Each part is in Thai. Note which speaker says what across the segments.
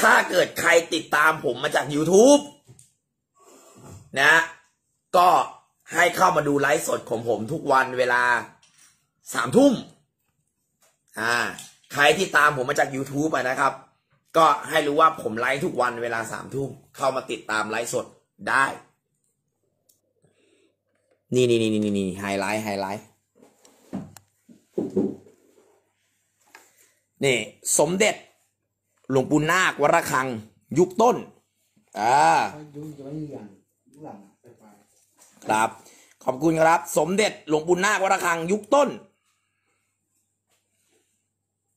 Speaker 1: ถ้าเกิดใครติดตามผมมาจาก YouTube นะก็ให้เข้ามาดูไลฟ์สดของผมทุกวันเวลาสามทุ่มอ่าใครที่ตามผมมาจาก YouTube ะนะครับ ก็ให้รู้ว่าผมไลฟ์ทุกวันเวลาสามทุ่ม เข้ามาติดตามไลฟ์สดได้ นี่นี่นี่นี่นี่ไฮไลท์ไฮไลท์นี่สมเด็จหลวงปู่นาควรคัง ยุคต้น อ่า ครับ ขอบคุณครับ สมเด็จหลวงปู่นาควรคัง ยุคต้น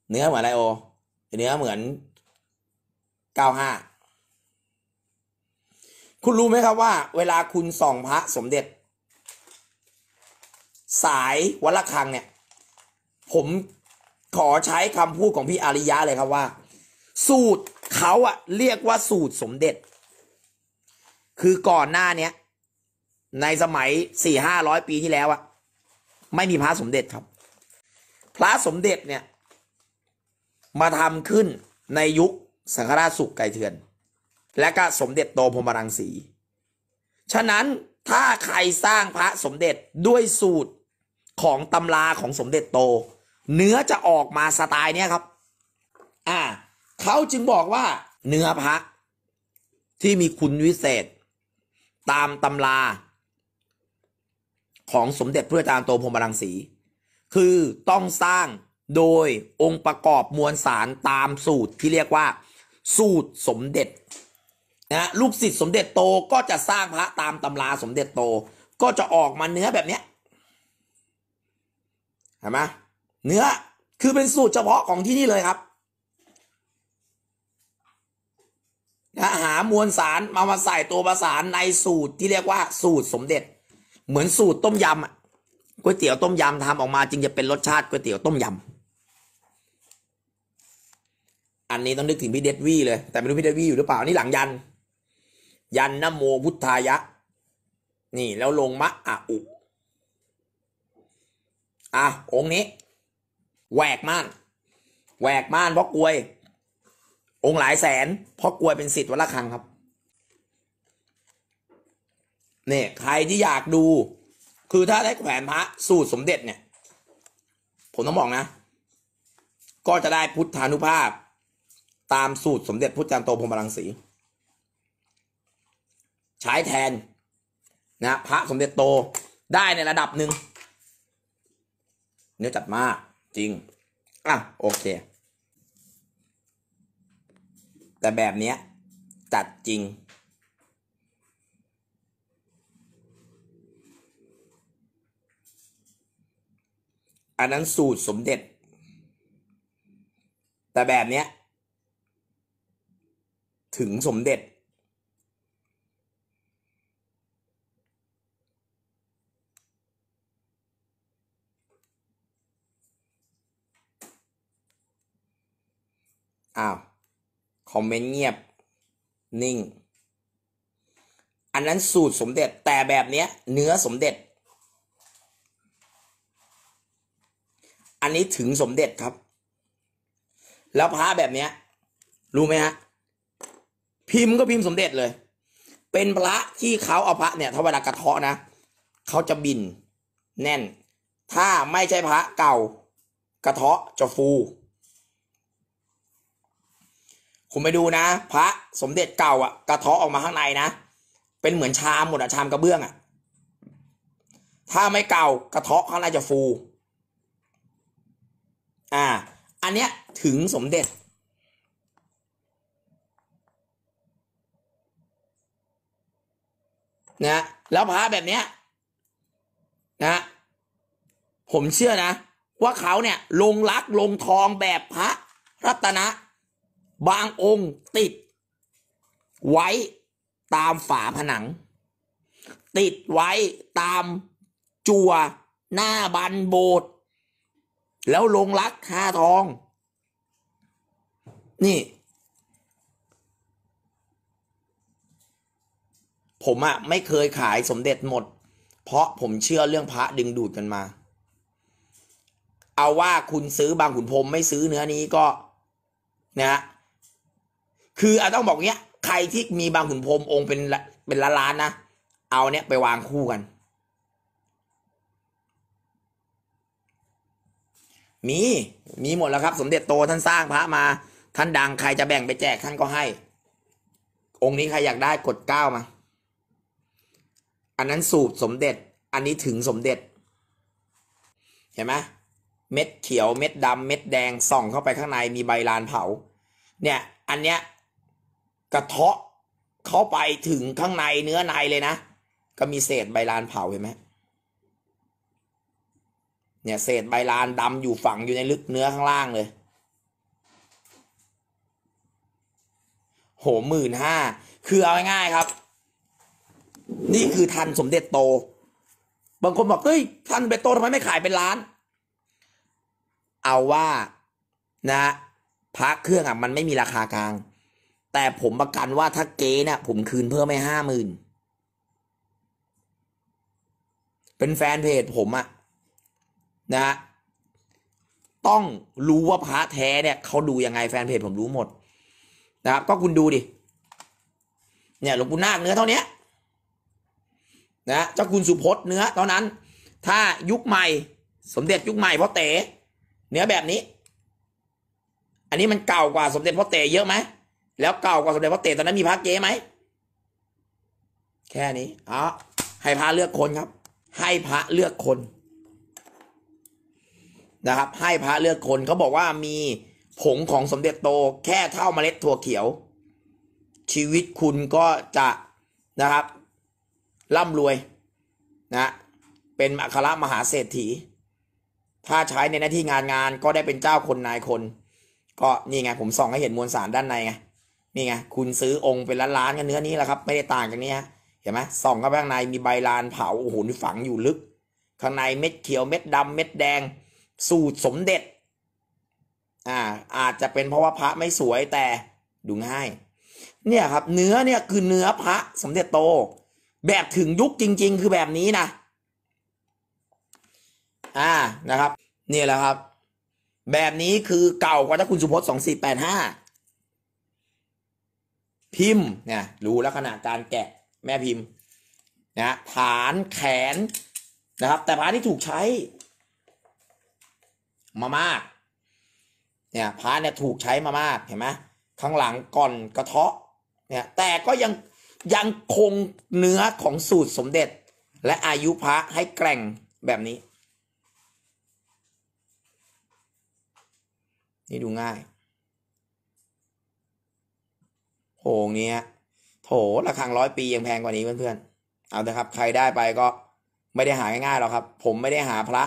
Speaker 1: เนื้อเหมือนอะไรโอเนื้อเหมือนเก้าห้าคุณรู้ไหมครับว่า เวลาคุณส่องพระสมเด็จ สายวัลคังเนี่ย ผมขอใช้คำพูด ของพี่อาริยะเลยครับว่าสูตรเขาอะเรียกว่าสูตรสมเด็จ คือก่อนหน้าเนี้ยในสมัยสี่ห้าร้อยปีที่แล้วอะไม่มีพระสมเด็จครับ พระสมเด็จเนี่ย มาทำขึ้นในยุคสังฆราชสุขไก่เทือน และก็สมเด็จโตพมรังสี ฉะนั้นถ้าใครสร้างพระสมเด็จด้วยสูตรของตำราของสมเด็จโต เนื้อจะออกมาสไตล์เนี้ยครับ อ่าเขาจึงบอกว่าเนื้อพระ ที่มีคุณวิเศษ ตามตำราของสมเด็จพระจารย์โตพรมรังสีคือต้องสร้างโดยองค์ประกอบมวลสารตามสูตรที่เรียกว่า สูตรสมเด็จนะลูกศิษย์สมเด็จโตก็จะสร้างพระตามตำราสมเด็จโตก็จะออกมาเนื้อแบบเนี้ยเห็นไหมเนื้อคือเป็นสูตรเฉพาะของที่นี่เลยครับหามวลสารมามาใส่ตัวประสานในสูตรที่เรียกว่าสูตรสมเด็จ เหมือนสูตรต้มยำก๋วยเตี๋ยวต้มยำทำออกมาจึงจะเป็นรสชาติก๋วยเตี๋ยวต้มยำอันนี้ต้องนึกถึงพี่เดดวี่เลย แต่ไม่รู้พี่เดดวี่อยู่หรือเปล่านี่หลังยัน ยันนโมพุทธายะ นี่แล้วลงมะอะอุอ่ะองค์นี้แหวกม่านแหวกม่าน เพราะกลวยองค์หลายแสน เพราะกลัวเป็นสิทธิ์วัละครังครับเนี่ยใครที่อยากดูคือถ้าได้แขวนพระสูตรสมเด็จเนี่ย ผมต้องบอกนะ ก็จะได้พุทธานุภาพ ตามสูตรสมเด็จพุทธจันโตพรมรังสี ใช้แทนนะพระสมเด็จโตได้ในระดับหนึ่ง เนื้อจัดมาก จริงอ่ะโอเคแต่แบบเนี้ย จัดจริง อันนั้นสูตรสมเด็จ แต่แบบเนี้ย ถึงสมเด็จอ้าวคอมเมนต์เงียบ นิ่ง อันนั้นสูตรสมเด็จแต่แบบเนี้ยเนื้อสมเด็จ อันนี้ถึงสมเด็จครับ แล้วพระแบบเนี้ย รู้ไหมฮะพิมพ์ก็พิมพ์สมเด็จเลยเป็นพระที่เขาเอาพระเนี่ยถ้าเวลากระเทาะนะเขาจะบินแน่น ถ้าไม่ใช่พระเก่ากระเทาะจะฟูคุณไปดูนะพระสมเด็จเก่าอ่ะกระท้อออกมาข้างในนะ เป็นเหมือนชามหมดอ่ะชามกระเบื้องอ่ะถ้าไม่เก่ากระเทาะข้างในจะฟู อ่า อันเนี้ยถึงสมเด็จนะแล้วพระแบบเนี้ยนะ ผมเชื่อนะ ว่าเขาเนี่ยลงรักลงทองแบบพระ รัตนะบางองค์ ติด ไว้ตามฝาผนัง ติดไว้ตามจัวหน้าบันโบสถ์แล้วลง รักคาทอง นี่ ผมอะไม่เคยขายสมเด็จหมด เพราะผมเชื่อเรื่องพระดึงดูดกันมา เอาว่าคุณซื้อบางขุนพรมไม่ซื้อเนื้อนี้ก็ นะคืออาต้องบอกเนี้ย ใครที่มีบางขุนพรมองค์เป็นเป็นละล้านนะ เอาเนี้ยไปวางคู่กัน มี มีหมดแล้วครับ สมเด็จโตท่านสร้างพระมา ท่านดังใครจะแบ่งไปแจกท่านก็ให้ องค์นี้ใครอยากได้กดเก้ามา อันนั้นสูบสมเด็จ อันนี้ถึงสมเด็จ เห็นไหม เม็ดเขียว เม็ดดำ เม็ดแดง ส่องเข้าไปข้างในมีใบลานเผา เนี่ย อันเนี้ยกระเทาะเข้าไปถึงข้างในเนื้อในเลยนะก็มีเศษใบลานเผาเห็นไหมเนี่ย เศษใบลานดำอยู่ฝังอยู่ในลึกเนื้อข้างล่างเลยโหหมื่นห้าคือเอาง่ายๆครับ นี่คือทันสมเด็จโต บางคนบอกเฮ้ยทันเบโตทำไมไม่ขายเป็นล้าน เอาว่านะ พระเครื่องอ่ะมันไม่มีราคากลางแต่ผมประกันว่าถ้าเก๊เนี่ยผมคืนเพิ่มไม่ห้าหมื่นเป็นแฟนเพจผมอะนะ ต้องรู้ว่า พระแท้เนี่ยเขาดูยังไงแฟนเพจผมรู้หมดนะครับก็คุณดูดิ เนี่ยหลวงปู่นาคเนื้อเท่านี้นะเจ้าคุณสุพจน์เนื้อเท่านั้น ถ้ายุคใหม่สมเด็จยุคใหม่พ่อเต๋เนื้อแบบนี้ อันนี้มันเก่ากว่าสมเด็จพ่อเต๋เยอะไหมแล้วเก่ากว่าสมเด็จพระเต๋ตอนนั้นมีพระเก๊ไหม แค่นี้อ๋อให้พระเลือกคนครับ ให้พระเลือกคน นะครับ ให้พระเลือกคนเขาบอกว่ามีผงของสมเด็จโตแค่เท่าเมล็ดถั่วเขียว ชีวิตคุณก็จะนะครับร่ำรวยนะ เป็นอัครมหาเศรษฐี ถ้าใช้ในหน้าที่งานงานก็ได้เป็นเจ้าคนนายคน ก็นี่ไงผมส่องให้เห็นมวลสารด้านในไงนี่ไงคุณซื้อองค์เป็นล้านล้านกันเนื้อนี้แหละครับ ไม่ได้ต่างจากนี้ฮะเห็นไหมส่องเข้าไปข้างในมีใบลานเผา โอ้โหนฝังอยู่ลึก ข้างในเม็ดเขียวเม็ดดำ เม็ดแดง สูตรสมเด็จอ่าอาจจะเป็นเพราะว่าพระไม่สวยแต่ดูง่าย เนี่ยครับ เนื้อเนี่ยคือเนื้อพระ สมเด็จโต แบบถึงยุคจริงๆ คือแบบนี้นะอ่านะครับนี่แหละครับ แบบนี้คือเก่ากว่าถ้าคุณสุพจน์สองสี่แปดห้าพิมพ์นะรู้ลักษณะการ แกะ แม่พิมพ์นะฐานแขน นะครับ แต่พาที่ถูกใช้มามากเนี่ยพาเนี่ย ถูกใช้มามาก เห็นไหม ข้างหลังก่อนกระเทาะเนี่ยแต่ก็ยัง ยังคงเนื้อของสูตรสมเด็จ และอายุ พระ ให้แกร่งแบบนี้ นี่ ดูง่ายโหงเนี้โถระรังร้อยปียังแพงกว่านี้เพื่อนๆเอาเถอะครับใครได้ไปก็ไม่ได้หาง่ายๆหรอกครับ ผมไม่ได้หาพระ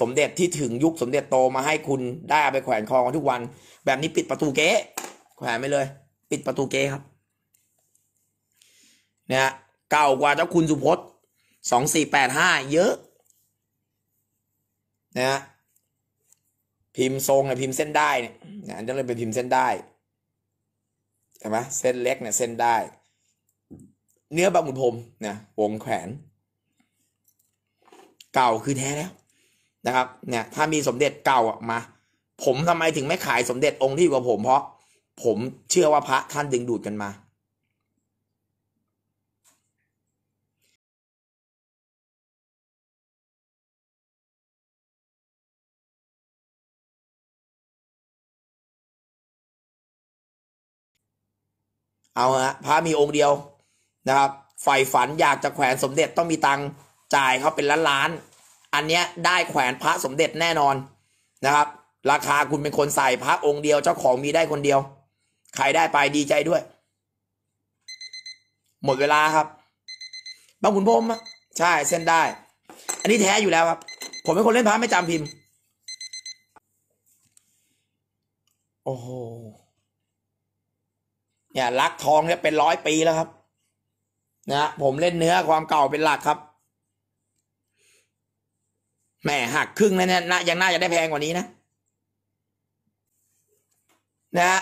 Speaker 1: สมเด็จที่ถึงยุคสมเด็จโตมาให้คุณได้เอาไปแขวนคอกันทุกวัน แบบนี้ปิดประตูเก๊แขวนไปเลย ปิดประตูเก๊ครับเนี่ยเก่ากว่าเจ้าคุณสุพจน์สองสี่แปดห้าเยอะนะพิมพ์ทรงเนี่ยพิมพ์เส้นได้เนี่ยอันนี้เลยเป็นพิมพ์เส้นได้ใช่ไหมเส้นเล็กเนี่ยเส้นได้ เนื้อบางมุนพรมเนี่ยวงแขวนเก่าคือแท้แล้วนะครับเนี่ยถ้ามีสมเด็จเก่าออกมา ผมทำไมถึงไม่ขายสมเด็จองค์ที่อยู่กับผมเพราะผมเชื่อว่าพระท่านดึงดูดกันมาเอาฮะพระมีองค์เดียวนะครับฝ่ฝันอยากจะแขวนสมเด็จต้องมีตังจ่ายเขาเป็นล้านล้านอันเนี้ยได้แขวนพระสมเด็จแน่นอนนะครับ ราคาคุณเป็นคนใส่พระองค์เดียวเจ้าของมีได้คนเดียว ใครได้ไปดีใจด้วย หมดเวลาครับ บางขุนพรมใช่เส้นได้ อันนี้แท้อยู่แล้วครับผมเป็นคนเล่นพระไม่จำพิมพ์ โอ้โหเนี่ยรักทองเนี่ยเป็นร้อยปีแล้วครับนะผมเล่นเนื้อความเก่าเป็นหลักครับแหมหักครึ่งนะเนี่ยนะ ยังน่าจะได้แพงกว่านี้นะ นะ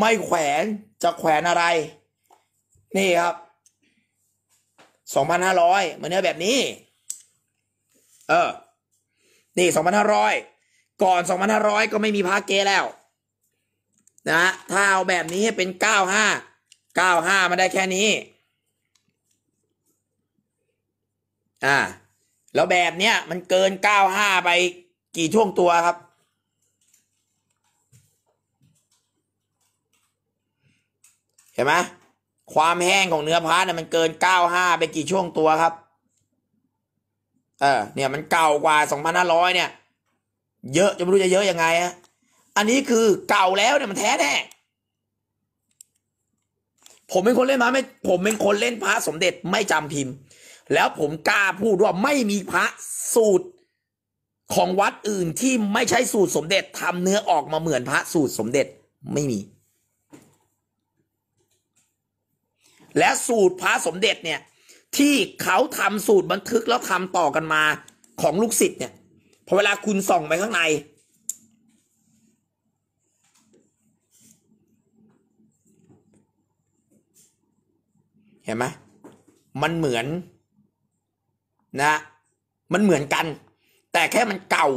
Speaker 1: ไม่แขวนจะแขวนอะไร นี่ครับสองพันห้าร้อยมาเนื้อแบบนี้ เออนี่สองพันห้าร้อยก่อนสองพันห้าร้อยก็ไม่มีพาเกแล้วนะถ้าเอาแบบนี้ให้เป็นเก้าห้าเก้าห้ามาได้แค่นี้ อ่าแล้วแบบเนี้ยมันเกินเก้าห้าไปกี่ช่วงตัวครับ เห็นไหมความแห้งของเนื้อพาร์ตเนี่ยมันเกินเก้าห้าไปกี่ช่วงตัวครับเออเนี่ยมันเก่ากว่าสองพันห้าร้อยเนี่ย เยอะจะไม่รู้จะเยอะยังไงฮะอันนี้คือเก่าแล้วเนี่ยมันแท้แน่ ผมเป็นคนเล่นพระไม่ ผมเป็นคนเล่นพระสมเด็จไม่จำพิมพ์ แล้วผมกล้าพูดว่าไม่มีพระสูตรของวัดอื่นที่ไม่ใช่ สูตรสมเด็จทำเนื้อออกมาเหมือนพระสูตรสมเด็จไม่มี และ สูตรพระสมเด็จเนี่ย ที่เขา ทำ สูตรบันทึกแล้ว ทำ ต่อกันมาของลูกศิษย์เนี่ยพอเวลาคุณส่องไปข้างในเห็นไหมมันเหมือน นะ มันเหมือนกัน แต่แค่มันเก่า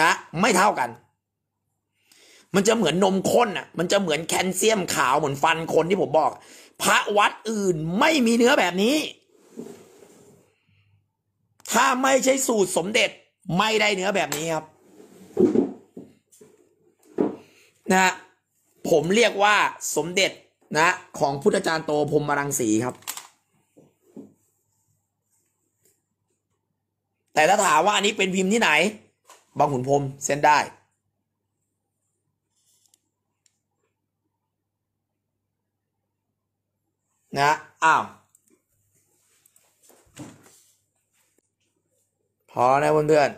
Speaker 1: นะไม่เท่ากัน มันจะเหมือนนมข้นอ่ะมันจะเหมือนแคลเซียมขาวเหมือนฟันคนที่ผมบอก พระวัดอื่นไม่มีเนื้อแบบนี้ ถ้าไม่ใช่สูตรสมเด็จไม่ได้เนื้อแบบนี้ครับ นะผมเรียกว่าสมเด็จนะของพุทธจารย์โตพรมมารังสีครับ แต่ถ้าถามว่าอันนี้เป็นพิมพ์ที่ไหน บางขุนพรมเส้นได้นะอ้าว พอนะเพื่อน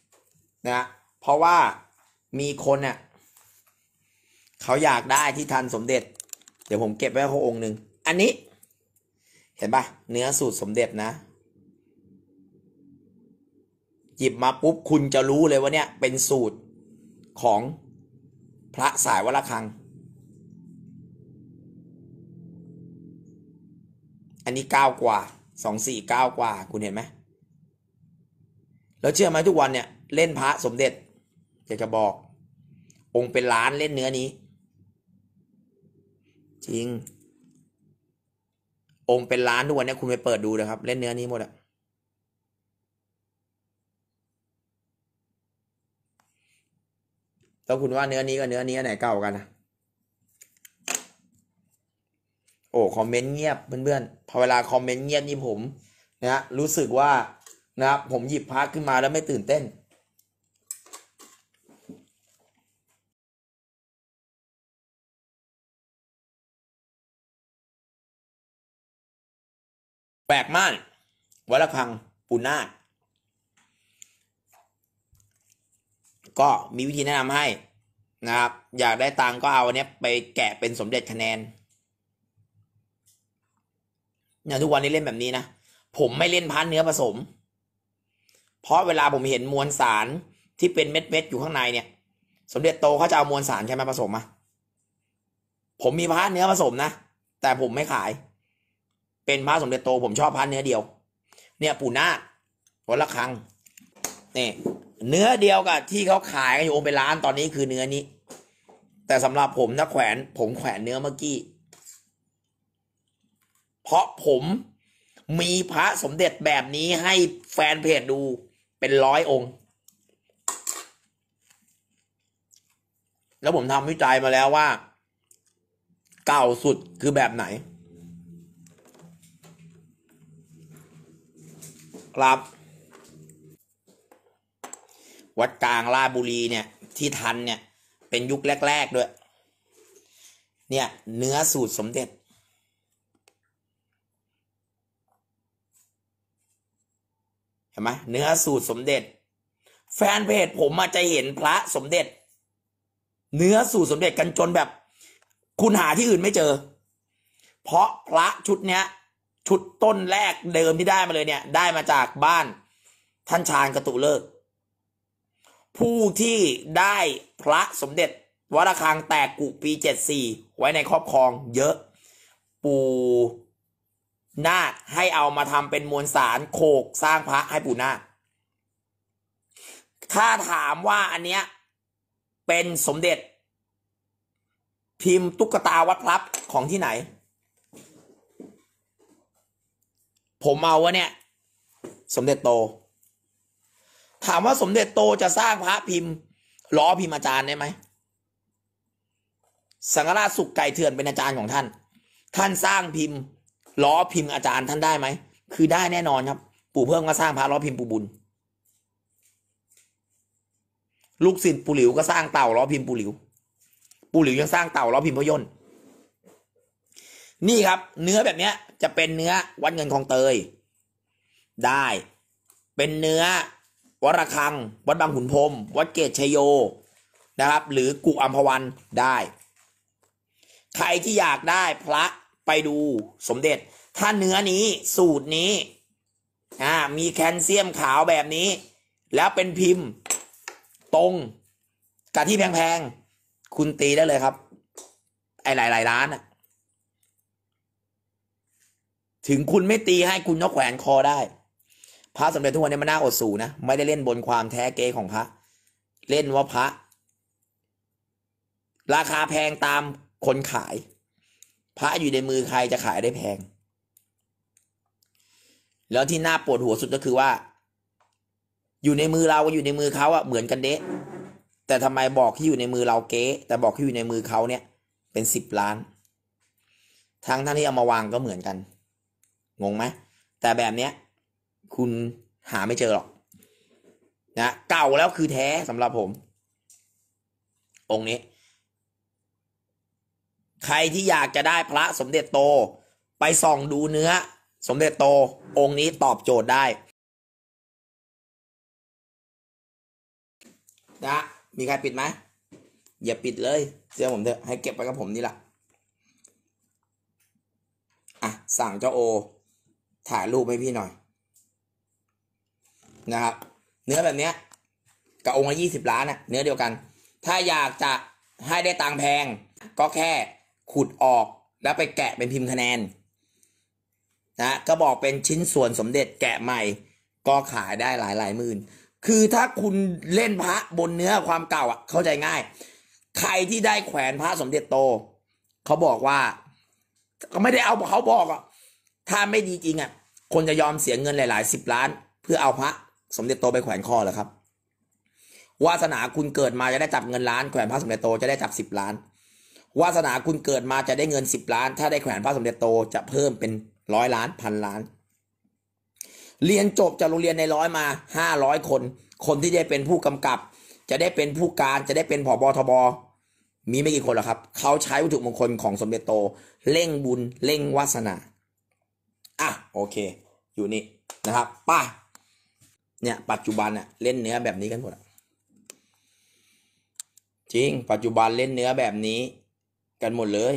Speaker 1: ๆนะเพราะว่ามีคนเนี่ย เขาอยากได้ที่ทันสมเด็จเดี๋ยวผมเก็บไว้หกองค์หนึ่ง อันนี้เห็นปะเนื้อสูตรสมเด็จนะ หยิบมาปุ๊บ คุณจะรู้เลยว่าเนี่ย เป็นสูตรของพระสายวัลคัง อันนี้เก้ากว่าสองสี่เก้ากว่าคุณเห็นไหมแล้วเชื่อไหมทุกวันเนี่ย เล่นพระสมเด็จอยากจะบอกองค์เป็นล้านเล่นเนื้อนี้จริงองค์เป็นล้านทุกวันนี้คุณไป เปิดดูนะครับ เล่นเนื้อนี้หมดอะแล้วคุณว่าเนื้อนี้ กับเนื้อนี้ไหนเก่ากันนะโอ้คอมเมนต์เงียบ เพื่อนๆ พอเวลาคอมเมนต์เงียบนี่ ผมนะรู้สึกว่านะครับผมหยิบ พาร์ทขึ้นมาแล้วไม่ตื่นเต้นปลกม่าน วัลคังปุนาก็มีวิธีแนะนำให้นะครับ อยากได้ตังก็เอาเนี้ยไปแกะเป็นสมเด็จคะแนนเนี่ยทุกวันนี้เล่นแบบนี้นะ ผมไม่เล่นพันเนื้อผสม เพราะเวลาผมเห็นมวลสารที่เป็นเม็ดเม็ดอยู่ข้างในเนี่ย สมเด็จโตเขาจะเอามวลสารใช่ไหมผสมมาผมมีพันเนื้อผสมนะ แต่ผมไม่ขายเป็นพระสมเด็จโตผมชอบพระเนื้อเดียว เนี่ยปู่นาควรละคังเนี่ยเนื้อเดียวกับที่เขาขายกันอยู่องเป็นล้านตอนนี้คือเนื้อนี้ แต่สำหรับผมนะแขวน ผมแขวนเนื้อเมื่อกี้ เพราะผมมีพระสมเด็จแบบนี้ให้แฟนเพจดูเป็นร้อยองค์ แล้วผมทำวิจัยมาแล้วว่า เก่าสุดคือแบบไหนครับ วัดกลางราบุรีเนี่ยที่ทันเนี่ยเป็นยุคแรก ๆด้วย เนี่ยเนื้อสูตรสมเด็จเห็นไหมเนื้อสูตรสมเด็จ แฟนเพจผมมาจะเห็นพระสมเด็จ เนื้อสูตรสมเด็จกันจนแบบคุณหาที่อื่นไม่เจอ เพราะพระชุดเนี้ยชุดต้นแรกเดิมที่ได้มาเลยเนี่ย ได้มาจากบ้านท่านชานกระตุเลิก ผู้ที่ได้พระสมเด็จวัดระฆังแตกกุปีเจ็ดสี่ไว้ในครอบครองเยอะ ปู่นาคให้เอามาทำเป็นมวลสารโขกสร้างพระให้ปู่นาคถ้าถามว่าอันเนี้ยเป็นสมเด็จ พิมพ์ตุ๊กตาวัดพลับของที่ไหนผมเอาวะเนี่ยสมเด็จโต ถามว่าสมเด็จโตจะสร้างพระพิมพ์ล้อพิมพ์อาจารย์ได้ไหมสังฆราชสุขไก่เถื่อนเป็นอาจารย์ของท่านท่านสร้างพิมพ์ล้อพิมพ์อาจารย์ท่านได้ไหมคือได้แน่นอนครับปู่เพิ่มก็สร้างพระล้อพิมพ์ปู่บุญลูกศิษย์ปู่หลิวก็สร้างเต่าล้อพิมพ์ปู่หลิว ปู่หลิวยังสร้างเต่าล้อพิมพ์พยนต์นี่ครับเนื้อแบบเนี้ยจะเป็นเนื้อวัดเงินของเตย ได้ เป็นเนื้อวัดระฆัง วัดบางขุนพรม วัดเกตชยโยนะครับ หรือกุอัมพวันได้ ใครที่อยากได้พระไปดูสมเด็จ ถ้าเนื้อนี้สูตรนี้อ่ามีแคลเซียมขาวแบบนี้ แล้วเป็นพิมพ์ตรงกับที่แพงๆ คุณตีได้เลยครับ ไอ้หลายๆร้านอะถึงคุณไม่ตีให้คุณก็แขวนคอได้ พระสมเด็จทุกวันนี้มันน่าอดสูนะไม่ได้เล่นบนความแท้เก๊ของพระเล่นว่าพระ ราคาแพงตามคนขาย พระอยู่ในมือใครจะขายได้แพง แล้วที่น่าปวดหัวสุดก็คือว่า อยู่ในมือเราอยู่ในมือเขาอะเหมือนกันเดะแต่ทำไมบอกที่อยู่ในมือเราเก๊แต่บอกที่อยู่ในมือเขาเนี่ย เป็นสิบล้าน ทั้งท่านที่เอามาวางก็เหมือนกันงงไหมแต่แบบเนี้ย คุณหาไม่เจอหรอก นะ เก่าแล้วคือแท้สำหรับผม องค์นี้ ใครที่อยากจะได้พระสมเด็จโต ไปส่องดูเนื้อ สมเด็จโตองค์นี้ตอบโจทย์ได้ นะ มีใครปิดไหมอย่าปิดเลย เสื่อผมเถอะ ให้เก็บไปกับผมนี่แหละอ่ะ สั่งเจ้าโอถ่ายรูปให้พี่หน่อยนะครับเนื้อแบบเนี้ยกับองค์ละยี่สิบล้านนะเนื้อเดียวกัน ถ้าอยากจะให้ได้ตังแพงก็แค่ขุดออกแล้วไปแกะเป็นพิมพ์คะแนนนะก็บอกเป็นชิ้นส่วนสมเด็จแกะใหม่ก็ขายได้หลายหลายหมื่นคือถ้าคุณเล่นพระบนเนื้อความเก่าอ่ะเข้าใจง่าย ใครที่ได้แขวนพระสมเด็จโต เขาบอกว่าก็ไม่ได้เอาเขาบอกอ่ะถ้าไม่ดีจริงอ่ะ คนจะยอมเสียเงินหลายๆสิบล้าน เพื่อเอาพระสมเด็จโตไปแขวนคอเหรอครับ วาสนาคุณเกิดมาจะได้จับเงินล้านแขวนพระสมเด็จโตจะได้จับสิบล้าน วาสนาคุณเกิดมาจะได้เงินสิบล้าน ถ้าได้แขวนพระสมเด็จโตจะเพิ่มเป็นร้อยล้านพันล้าน เรียนจบจากโรงเรียนในร้อยมาห้าร้อยคน คนที่ได้เป็นผู้กำกับ จะได้เป็นผู้การจะได้เป็นผอบอทบมีไม่กี่คนหรอครับ เขาใช้วัตถุมงคลของสมเด็จโตเร่งบุญเร่งวาสนาอ่ะโอเคอยู่นี่นะครับป้าเนี่ยปัจจุบันน่ะเล่นเนื้อแบบนี้กันหมดจริงปัจจุบันเล่นเนื้อแบบนี้กันหมดเลย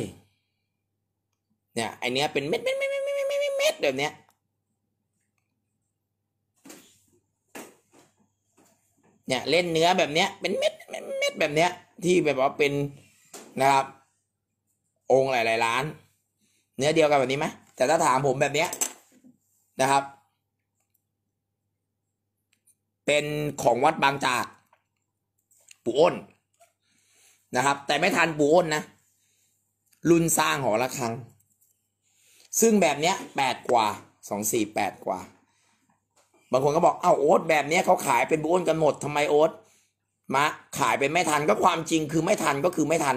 Speaker 1: เนี่ยไอเนื้อเป็นเม็ดเม็ดเม็ดเม็ดเม็ดเม็ดเม็ดแบบเนี้ยเนี่ยเล่นเนื้อแบบเนี้ยเป็นเม็ดเม็ดเม็ดแบบเนี้ย ที่แบบว่าเป็นนะครับองค์หลายๆล้าน เนื้อเดียวกันแบบนี้ไหมแต่ถ้าถามผมแบบเนี้ยนะครับ เป็นของวัดบางจากปู่อ้นนะครับ แต่ไม่ทันปู่อ้นนะรุ่นสร้างหอระฆังซึ่งแบบเนี้ยแปดกว่าสองสี่แปดกว่าบางคนก็บอกเอ้าโอ๊ตแบบเนี้ยเขาขายเป็นปู่อ้นกันหมดทำไมโอ๊ตมาขายเป็นไม่ทัน ก็ความจริงคือไม่ทันก็คือไม่ทัน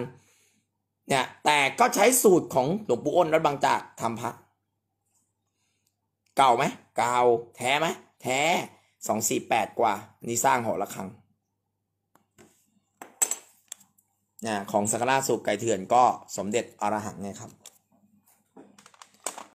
Speaker 1: เนี่ยแต่ก็ใช้สูตรของหลวงปู่อ้นวัดบางจากทำพระเก่าไหมเก่าแท้ไหมแท้สองสี่แปดกว่า นี่สร้างหอระฆังนะของสักราสุกไก่เถื่อน ก็สมเด็จอรหังไงครับ